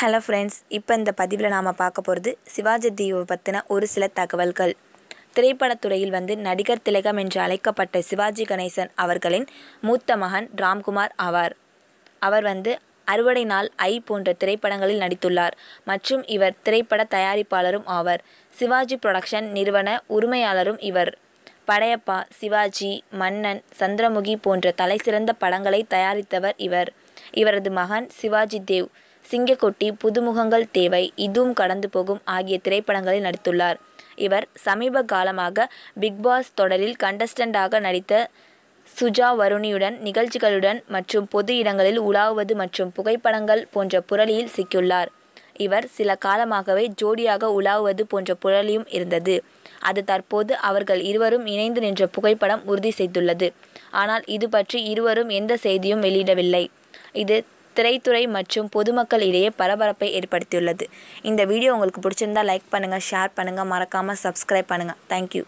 hello friends இப்போ இந்த பதிவில் நாம் பார்க்க போகிறது சிவாஜி தீவை பற்றின ஒரு சில தகவல்கள் திரைப்படத்துறையில் வந்து நடிகர் திலகம் என்று அழைக்கப்பட்ட சிவாஜி கணேசன் அவர்களின் மூத்த மகன் ராம்குமார் ஆவார் அவர் வந்து அறுவடை நாள் ஐ போன்ற திரைப்படங்களில் நடித்துள்ளார் மற்றும் இவர் திரைப்பட தயாரிப்பாளரும் ஆவார் சிவாஜி புரொடக்ஷன் நிறுவன உரிமையாளரும் இவர் படையப்பா சிவாஜி மன்னன் சந்திரமுகி போன்ற தலைசிறந்த படங்களை தயாரித்தவர் இவர் இவரது மகன் சிவாஜி தேவ் சிங்கக்கொட்டி புதுமுகங்கள் தேவை இதுவும் கடந்து போகும் ஆகிய திரைப்படங்களில் நடித்துள்ளார் இவர் சமீப காலமாக பிக்பாஸ் தொடரில் கண்டஸ்டண்டாக நடித்த சுஜா வருணியுடன் நிகழ்ச்சிகளுடன் மற்றும் பொது இடங்களில் உலாவது மற்றும் புகைப்படங்கள் போன்ற புரளியில் சிக்கியுள்ளார் இவர் சில காலமாகவே ஜோடியாக உலாவது போன்ற புரளியும் இருந்தது அது தற்போது அவர்கள் இருவரும் இணைந்து நின்ற புகைப்படம் உறுதி செய்துள்ளது ஆனால் இது பற்றி இருவரும் எந்த செய்தியும் வெளியிடவில்லை இது திரைத்துறை மற்றும் பொதுமக்கள் இடையே பரபரப்பை ஏற்படுத்தியுள்ளது இந்த வீடியோ உங்களுக்கு பிடிச்சிருந்தா லைக் பண்ணுங்கள் ஷேர் பண்ணுங்கள் மறக்காமல் சப்ஸ்கிரைப் பண்ணுங்கள் தேங்க்யூ